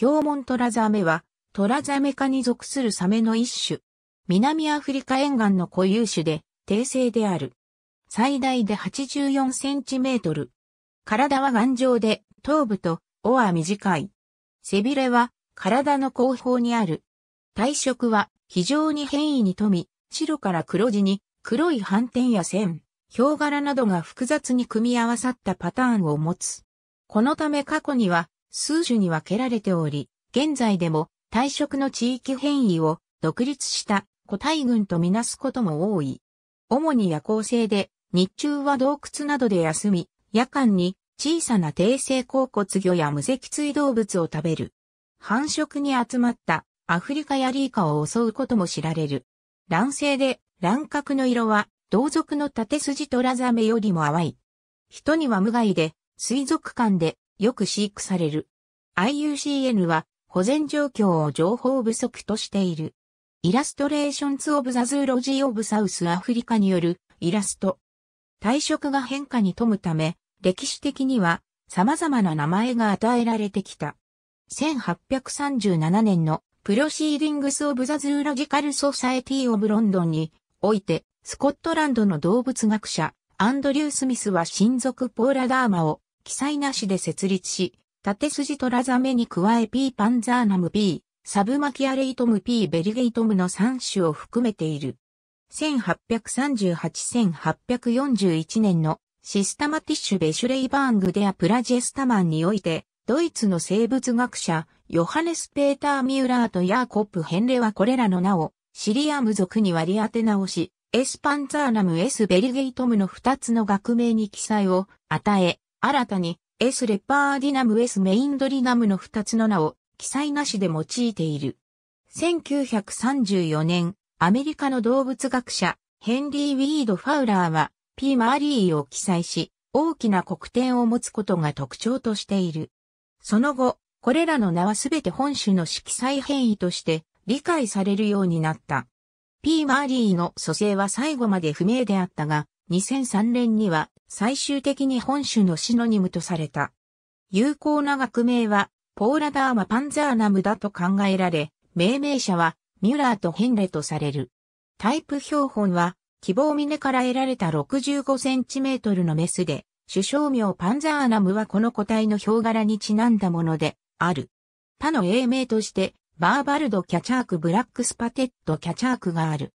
ヒョウモントラザメは、トラザメ科に属するサメの一種。南アフリカ沿岸の固有種で、低性である。最大で84センチメートル。体は頑丈で、頭部と尾は短い。背びれは体の後方にある。体色は非常に変異に富み、白から黒地に黒い斑点や線、氷柄などが複雑に組み合わさったパターンを持つ。このため過去には数種に分けられており、現在でも退職の地域変異を独立した個体群とみなすことも多い。主に夜行性で、日中は洞窟などで休み、夜間に小さな低性甲骨魚や無脊椎動物を食べる。繁殖に集まったアフリカやリーカを襲うことも知られる。卵性で卵殻の色は同族の縦筋トラザメよりも淡い。人には無害で水族館でよく飼育される。IUCN は保全状況を情報不足としている。イラストレーションズ・オブ・ザ・ズーロジー・オブ・サウス・アフリカによるイラスト。体色が変化に富むため、歴史的には様々な名前が与えられてきた。1837年のプロシーディングス・オブ・ザ・ズーロジカル・ソサエティ・オブ・ロンドンにおいて、スコットランドの動物学者、アンドリュー・スミスは親族ポーラダーマを記載なしで設立し、縦筋トラザメに加え P パンザーナム P、サブマキアレイトム P ベリゲイトムの3種を含めている。1838-1841年のシスタマティッシュ・ベシュレイバーング・デア・プラジェスタマンにおいて、ドイツの生物学者、ヨハネス・ペーター・ミューラーとヤーコップ・ヘンレはこれらの名を、シリアム族に割り当て直し、エスパンザーナム・エス・ベリゲイトムの2つの学名に記載を与え、新たに、S レッパーディナム・ S メインドリナムの2つの名を記載なしで用いている。1934年、アメリカの動物学者、ヘンリー・ウィード・ファウラーは、P. マーリーを記載し、大きな黒点を持つことが特徴としている。その後、これらの名はすべて本種の色彩変異として理解されるようになった。P. マーリーの蘇生は最後まで不明であったが、2003年には最終的に本種のシノニムとされた。有効な学名は、ポーラダーマパンザーナムだと考えられ、命名者は、ミュラーとヘンレとされる。タイプ標本は、希望峰から得られた6 5トルのメスで、首相名パンザーナムはこの個体の表柄にちなんだもので、ある。他の英名として、バーバルド・キャチャーク・ブラックスパテッド・キャチャークがある。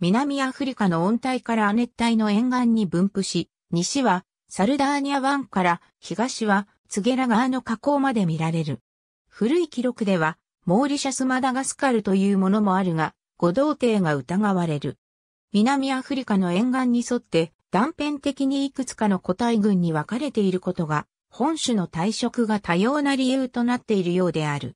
南アフリカの温帯から亜熱帯の沿岸に分布し、西はサルダーニャ湾から東はツゲラ川の河口まで見られる。古い記録では、モーリシャス・マダガスカルというものもあるが、五道艇が疑われる。南アフリカの沿岸に沿って断片的にいくつかの個体群に分かれていることが、本種の体色が多様な理由となっているようである。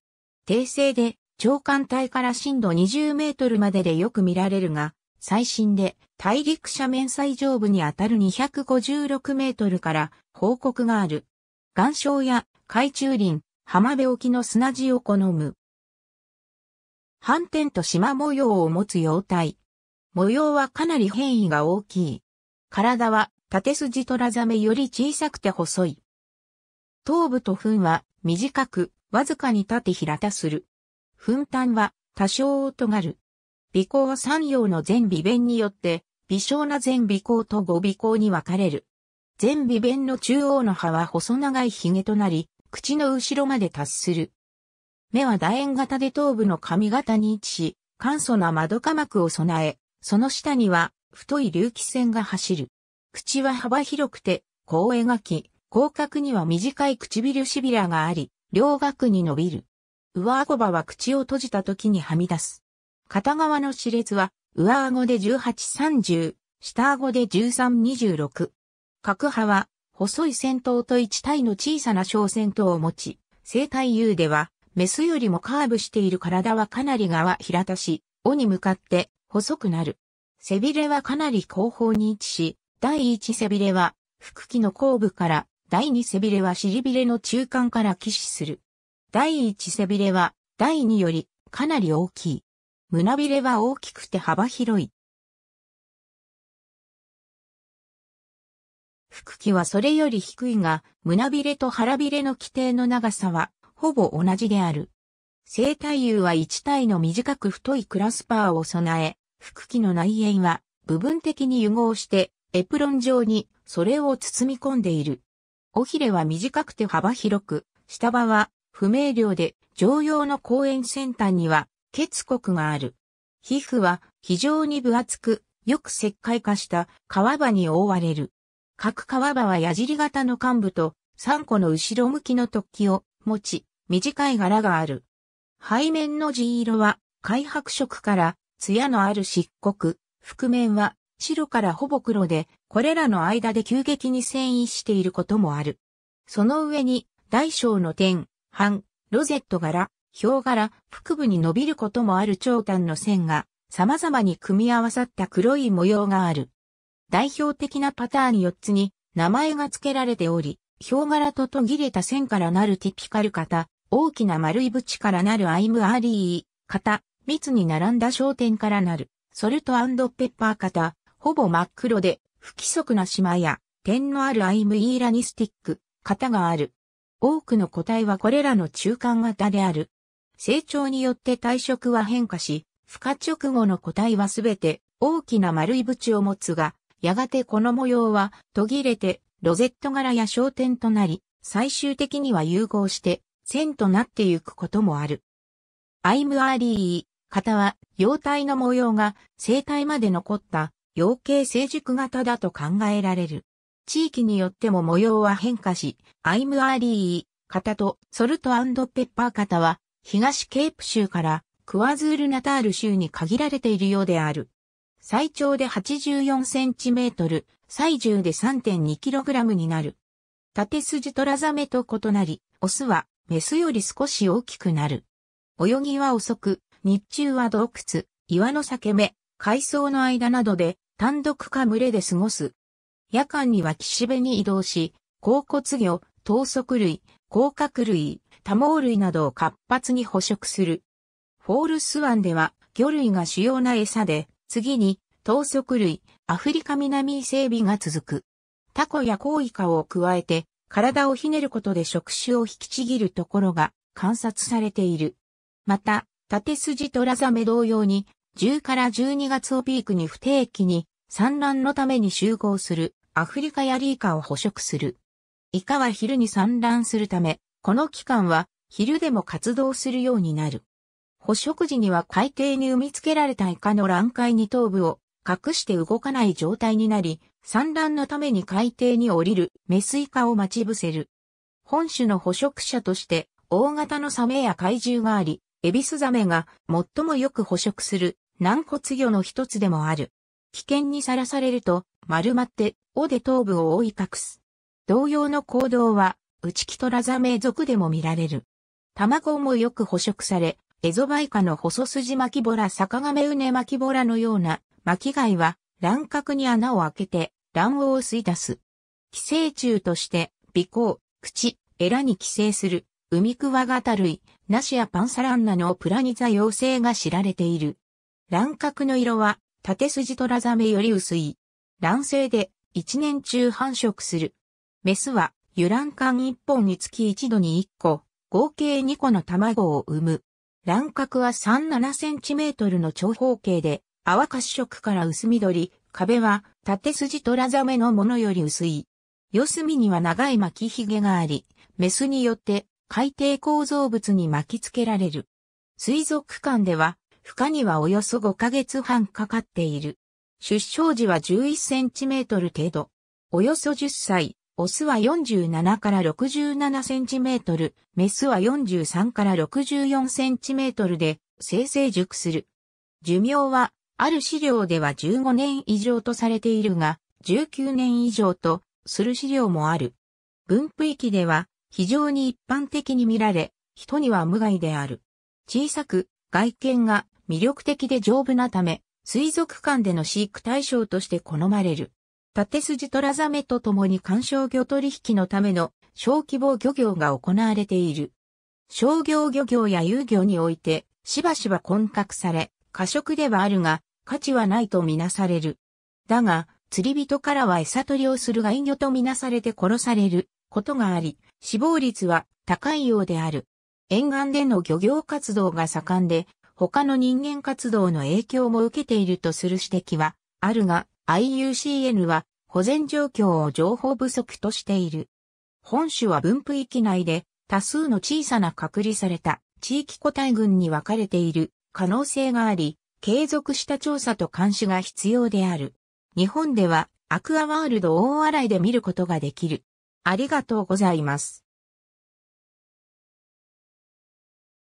訂正で長官帯から深度20メートルまででよく見られるが、最新で大陸斜面最上部にあたる256メートルから報告がある。岩礁や海中林、浜辺沖の砂地を好む。反転と縞模様を持つ様体。模様はかなり変異が大きい。体は縦筋トラザメより小さくて細い。頭部と糞は短く、わずかに縦平たする。糞端は多少尖る。微光は三葉の全微弁によって、微小な全微光と五微光に分かれる。全微弁の中央の歯は細長い髭となり、口の後ろまで達する。目は楕円型で頭部の髪型に位置し、簡素な窓下膜を備え、その下には太い隆起線が走る。口は幅広くて、こう描き、広角には短い唇しびらがあり、両額に伸びる。上顎歯は口を閉じた時にはみ出す。片側の歯列は、上顎で1830、下顎で1326。角歯は、細い先頭と一体の小さな小先頭を持ち、生体優では、メスよりもカーブしている体はかなり側平たし、尾に向かって細くなる。背びれはかなり後方に位置し、第一背びれは、腹器の後部から、第二背びれは尻びれの中間から起死する。第一背びれは、第二よりかなり大きい。胸びれは大きくて幅広い。腹器はそれより低いが、胸びれと腹びれの規定の長さは、ほぼ同じである。生体有は1体の短く太いクラスパーを備え、腹器の内縁は部分的に融合して、エプロン状にそれを包み込んでいる。尾ひれは短くて幅広く、下場は不明瞭で、常用の公園先端には血骨がある。皮膚は非常に分厚く、よく石灰化した皮場に覆われる。各皮場は矢尻型の幹部と3個の後ろ向きの突起を持ち、短い柄がある。背面の地色は灰白色から艶のある漆黒、覆面は白からほぼ黒で、これらの間で急激に遷移していることもある。その上に大小の点、半、ロゼット柄、ウ柄、腹部に伸びることもある長短の線が様々に組み合わさった黒い模様がある。代表的なパターン4つに名前が付けられており、ウ柄と途切れた線からなるティピカル型、大きな丸い縁からなるアイムアリー型、密に並んだ焦点からなる、ソルトペッパー型、ほぼ真っ黒で不規則な島や点のあるアイムイーラニスティック型がある。多くの個体はこれらの中間型である。成長によって体色は変化し、孵化直後の個体はすべて大きな丸い縁を持つが、やがてこの模様は途切れてロゼット柄や焦点となり、最終的には融合して線となってゆくこともある。アイムアーリー、型は幼体の模様が生体まで残った養鶏成熟型だと考えられる。地域によっても模様は変化し、アイムアーリー、型とソルトペッパー型は東ケープ州からクワズールナタール州に限られているようである。最長で84センチメートル、最重で3.2キログラムになる。縦筋トラザメと異なり、オスはメスより少し大きくなる。泳ぎは遅く、日中は洞窟、岩の裂け目、海藻の間などで単独か群れで過ごす。夜間には岸辺に移動し、甲骨魚、糖足類、甲殻類、多毛類などを活発に捕食する。フォールス湾では魚類が主要な餌で、次に等足類、アフリカ南伊勢が続く。タコやコウイカを加えて、体をひねることで触手を引きちぎるところが観察されている。また、縦筋トラザメ同様に、10から12月をピークに不定期に産卵のために集合するアフリカヤリイカを捕食する。イカは昼に産卵するため、この期間は昼でも活動するようになる。捕食時には海底に産み付けられたイカの卵塊に頭部を隠して動かない状態になり、産卵のために海底に降りるメスイカを待ち伏せる。本種の捕食者として大型のサメや怪獣があり、エビスザメが最もよく捕食する軟骨魚の一つでもある。危険にさらされると丸まって尾で頭部を覆い隠す。同様の行動は、ウチキトラザメ族でも見られる。卵もよく捕食され、エゾバイカの細筋巻きボラ坂亀ウネ巻きボラのような巻き貝は卵殻に穴を開けて卵黄を吸い出す。寄生虫として鼻孔、口、エラに寄生するウミクワガタ類、ナシアパンサランナのプラニザ妖精が知られている。卵殻の色は縦筋トラザメより薄い。卵性で一年中繁殖するメスは油卵管一本につき一度に一個、合計二個の卵を産む。卵角は3 7センチメートルの長方形で、泡褐色から薄緑、壁は縦筋トラザメのものより薄い。四隅には長い巻き髭があり、メスによって海底構造物に巻き付けられる。水族館では、孵化にはおよそ5ヶ月半かかっている。出生時は11センチメートル程度。およそ10歳、オスは47から67センチメートル、メスは43から64センチメートルで生成熟する。寿命は、ある資料では15年以上とされているが、19年以上とする資料もある。分布域では非常に一般的に見られ、人には無害である。小さく、外見が魅力的で丈夫なため、水族館での飼育対象として好まれる。縦筋トラザメと共に観賞魚取引のための小規模漁業が行われている。商業漁業や遊漁において、しばしば混獲され、過食ではあるが、価値はないとみなされる。だが、釣り人からは餌取りをする外魚とみなされて殺されることがあり、死亡率は高いようである。沿岸での漁業活動が盛んで、他の人間活動の影響も受けているとする指摘はあるが、IUCN は保全状況を情報不足としている。本種は分布域内で多数の小さな隔離された地域個体群に分かれている可能性があり、継続した調査と監視が必要である。日本ではアクアワールド大洗で見ることができる。ありがとうございます。